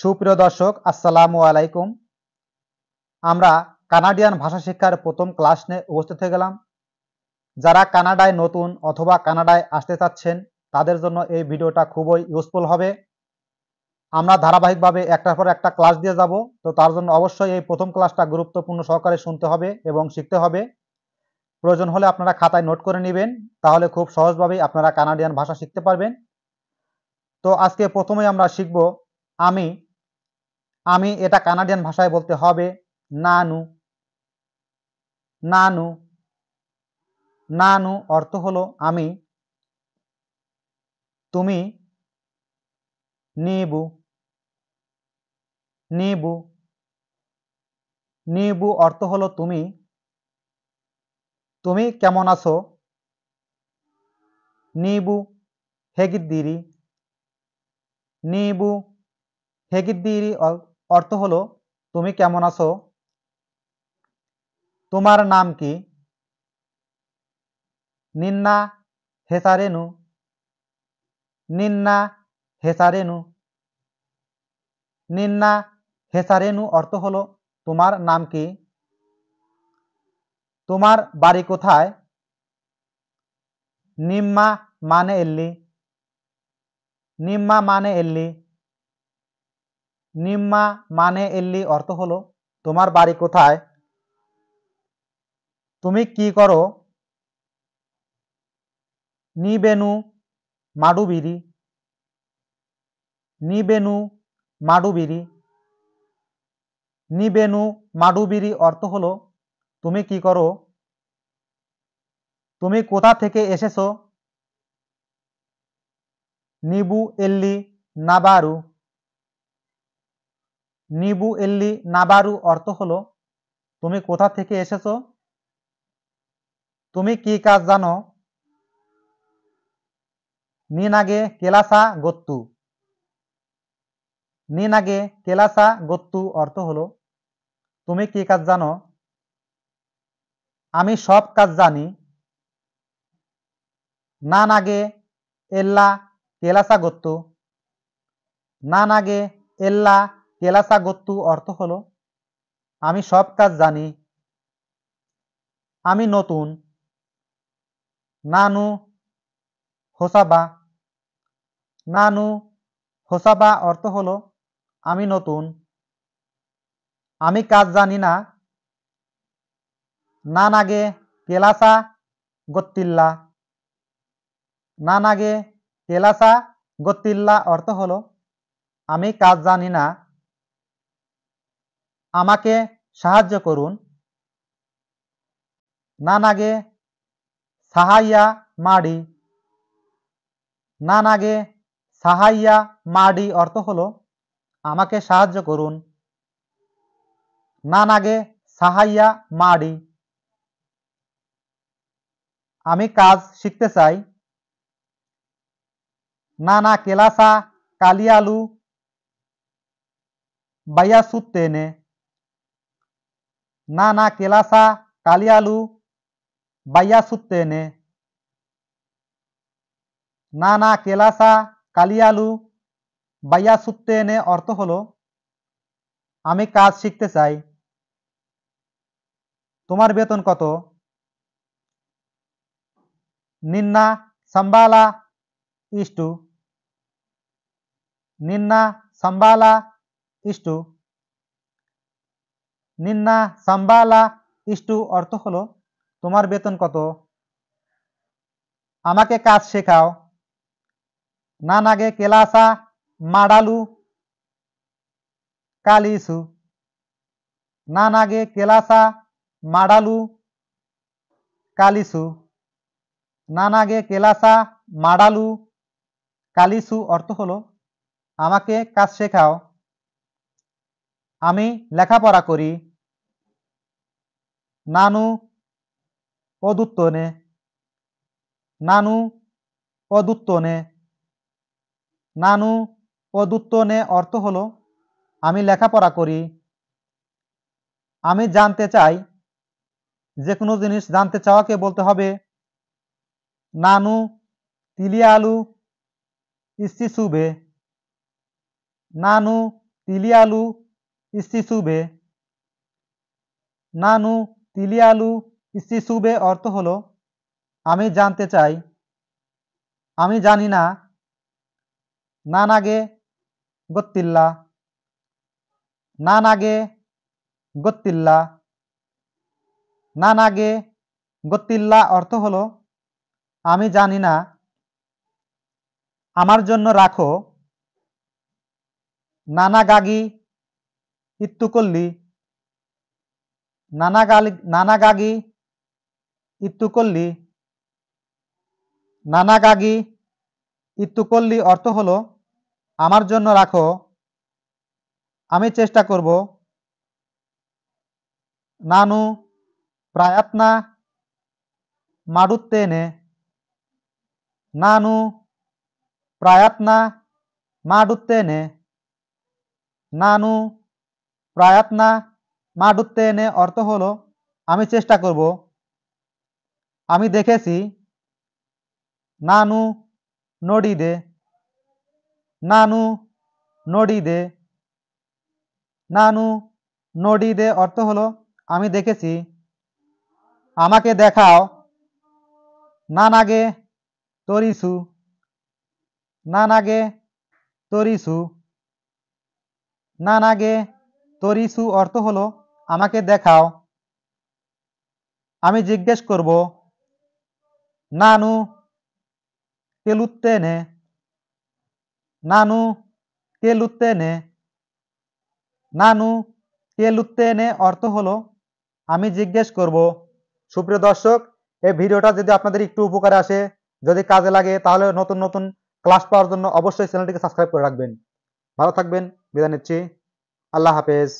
সুপ্রিয় দর্শক আসসালামু আলাইকুম আমরা কানাডিয়ান ভাষা শিক্ষার প্রথম ক্লাস নিয়ে উপস্থিত হয়ে গেলাম যারা কানাডায় নতুন অথবা কানাডায় আসতে চাচ্ছেন তাদের জন্য এই ভিডিওটা খুবই ইউজফুল হবে আমরা ধারাবাহিকভাবে একটার পর একটা ক্লাস দিয়ে যাব তো তার জন্য অবশ্যই এই প্রথম ক্লাসটা গুরুত্বপূর্ণ সহকারে শুনতে হবে এবং শিখতে হবে প্রয়োজন হলে আপনারা খাতায় নোট করে নেবেন তাহলে খুব সহজভাবেই আপনারা কানাডিয়ান ভাষা শিখতে পারবেন তো আজকে প্রথমে আমরা শিখব আমি আমি এটা কানাডিয়ান ভাষায় বলতে হবে নানু নানু নানু অর্থ হলো আমি তুমি নিবু নিবু নিবু অর্থ হলো তুমি তুমি কেমন আছো নিবু হেগিদ্দিরি নিবু হেগিদ্দিরি অর্থ হলো তুমি কেমন আছো তোমার নাম কি নিন্না হেসারেনু নিন্না হেসারেনু নিন্না হেসারেনু অর্থ হলো তোমার নাম কি তোমার বাড়ি কোথায় নিম্মা মানে এল্লি নিম্মা মানে এল্লি নিম্মা মানে এল্লি অর্থ হলো তোমার বাড়ি কোথায় তুমি কি করো নিবেনু মাডুবিরি নিবেনু মাডুবিরি নিবেনু মাডুবিরি অর্থ হলো তুমি কি করো তুমি কোথা থেকে এসেছো নিবু এল্লি নাবারু নিবু এল্লি নাবারু অর্থ হলো তুমি কোথা থেকে এসেছ তুমি কি কাজ জানো নিনাগে কেলাসা গত্তু নিনাগে কেলাসা গত্তু অর্থ হলো তুমি কি কাজ জানো আমি সব কাজ জানি না নাগে এল্লা কেলাসা গত্তু না নাগে এল্লা কেলাসা গত্তু অর্থ হল আমি সব কাজ জানি আমি নতুন নানু হোসাবা নানু হোসাবা অর্থ হল আমি নতুন আমি কাজ জানি না আগে কেলাসা গত্তিল্লা আগে কেলাসা গত্তিল্লা অর্থ হল আমি কাজ জানি না আমাকে সাহায্য করুন নানাগে সাহাইয়া মাডি নানাগে সাহাইয়া মাডি অর্থ হল আমাকে সাহায্য করুন নানাগে সাহাইয়া মাডি আমি কাজ শিখতে চাই নানা কেলাসা কালিয়ালু বাইয়া সুত্তেনে না না কেলাসা কালিয়ালু নে না না কেলাসা কালিয়ালু নে অর্থ হলো আমি কাজ শিখতে চাই তোমার বেতন কত নিন্না সাম্বালা ইস্টু নিন্না সাম্বালা ইস্টু নিন্না সাম্বালা ইস্টু অর্থ হলো তোমার বেতন কত আমাকে কাজ শেখাও না নাগে কেলাসা মাডালু কালিসু না নাগে কেলাসা মাডালু কালিসু না নাগে কেলাসা মাডালু কালিসু অর্থ হলো আমাকে কাজ শেখাও আমি লেখাপড়া করি নানু অদুত্তনে নানু অদুত্তনে নানু অদুত্তনে অর্থ হলো আমি লেখাপড়া করি আমি জানতে চাই যে কোনো জিনিস জানতে চাওয়াকে বলতে হবে নানু তিলিয়া আলু ইস্তি সুবে নানু তিলিয়া আলু ইস্তিসুবে নানু তিলিয়ালু ইস্তিসুবে অর্থ হলো আমি জানতে চাই আমি জানি না নানাগে গত্তিল্লা নানাগে গত্তিল্লা নানাগে গত্তিল্লা অর্থ হলো আমি জানি না আমার জন্য রাখো নানা গাগি ইত্তুকল্লি নানাগালি নানাগাগি ইত্তুকল্লি নানাগাগি করলি অর্থ হলো আমার জন্য রাখো আমি চেষ্টা করব নানু প্রায়াত্না নানু ನಾನು মারুতে এনে নানু প্রায়াতনা মাডুত্তে এনে অর্থ হলো আমি চেষ্টা করব আমি দেখেছি নানু নড়ি দে নানু নড়ি দে নানু নড়ি দে অর্থ হলো আমি দেখেছি আমাকে দেখাও নানাগে তরিসু নানাগে তরিসু নানাগে তরিসু অর্থ হলো আমাকে দেখাও আমি জিজ্ঞেস করব নানু কেলুত্তে নে নানু কেলুত্তে নে নানু কেলুত্তে নে অর্থ হলো আমি জিজ্ঞেস করব সুপ্রিয় দর্শক এই ভিডিওটা যদি আপনাদের একটু উপকারে আসে যদি কাজে লাগে তাহলে নতুন নতুন ক্লাস পাওয়ার জন্য অবশ্যই চ্যানেলটিকে সাবস্ক্রাইব করে রাখবেন ভালো থাকবেন বিদায় নিচ্ছি আল্লাহ হাফেজ